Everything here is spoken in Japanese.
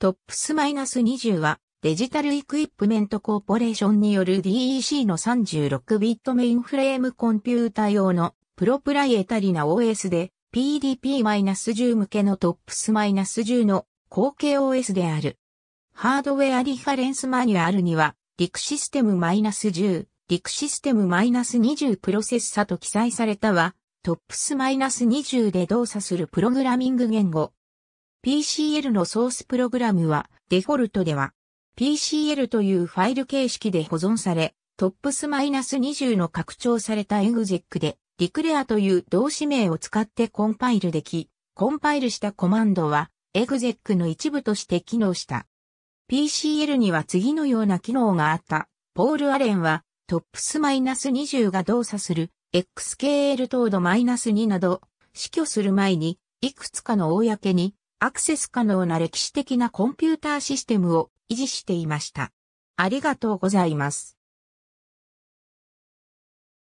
トップスマイナス -20 はデジタルイクイップメントコーポレーションによる DEC の36ビットメインフレームコンピュータ用のプロプライエタリな OS で PDP-10 向けのトップスマイナ -10 の後継 OS である。ハードウェアリファレンスマニュアルには、リクシステム -10、リクシステム -20 プロセッサと記載されたは、トップス -20 で動作するプログラミング言語、PCL のソースプログラムは、デフォルトでは、PCL というファイル形式で保存され、tops-20 の拡張された exec で、declare という動詞名を使ってコンパイルでき、コンパイルしたコマンドは、exec の一部として機能した。PCL には次のような機能があった。ポール・アレンは、tops-20 が動作する、xkl 等度 -2 など、死去する前に、いくつかの公に、アクセス可能な歴史的なコンピューターシステムを維持していました。ありがとうございます。